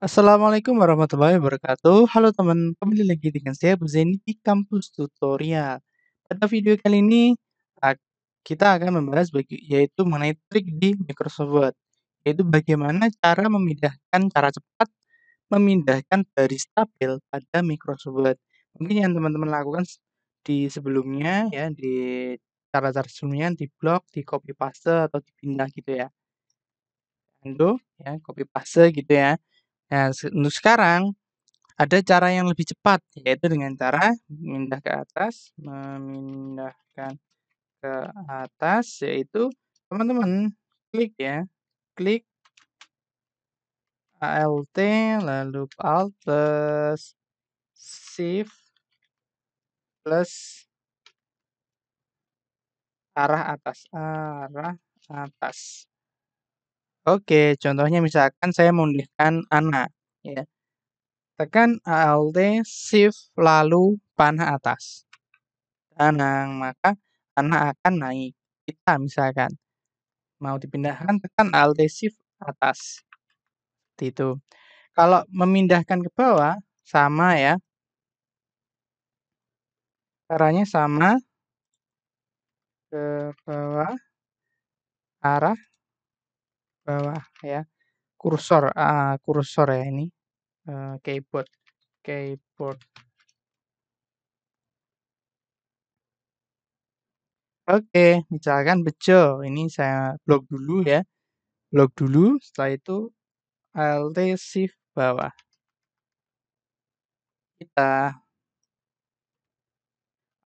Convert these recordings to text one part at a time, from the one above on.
Assalamualaikum warahmatullahi wabarakatuh. Halo teman, kembali lagi dengan saya Buzeni di Kampus Tutorial. Pada video kali ini kita akan membahas bagi, yaitu mengenai trik di Microsoft Word, yaitu bagaimana cara memindahkan cara cepat memindahkan dari tabel pada Microsoft Word. Mungkin yang teman-teman lakukan di sebelumnya ya di cara-cara sebelumnya di blog, di copy paste atau dipindah gitu ya. Ando ya copy paste gitu ya. Nah, untuk sekarang ada cara yang lebih cepat yaitu dengan cara memindah ke atas, memindahkan ke atas yaitu teman-teman klik ya, klik Alt lalu Alt plus Shift plus arah atas arah atas Oke, contohnya misalkan saya memulihkan anak, ya. Tekan ALT Shift lalu panah atas. Tenang, maka anak akan naik. Kita misalkan mau dipindahkan tekan ALT Shift atas. Seperti itu. Kalau memindahkan ke bawah sama ya. Caranya sama ke bawah arah bawah ya kursor uh, kursor ya ini uh, keyboard keyboard oke okay, misalkan bejo ini saya blok dulu ya blok dulu setelah itu alt shift bawah kita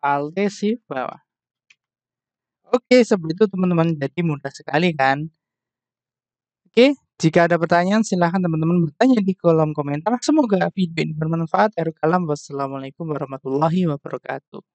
alt shift bawah Oke, seperti itu teman-teman. Jadi mudah sekali kan? Oke, jika ada pertanyaan silahkan teman-teman bertanya di kolom komentar. Semoga video ini bermanfaat. Assalamualaikum wassalamualaikum warahmatullahi wabarakatuh.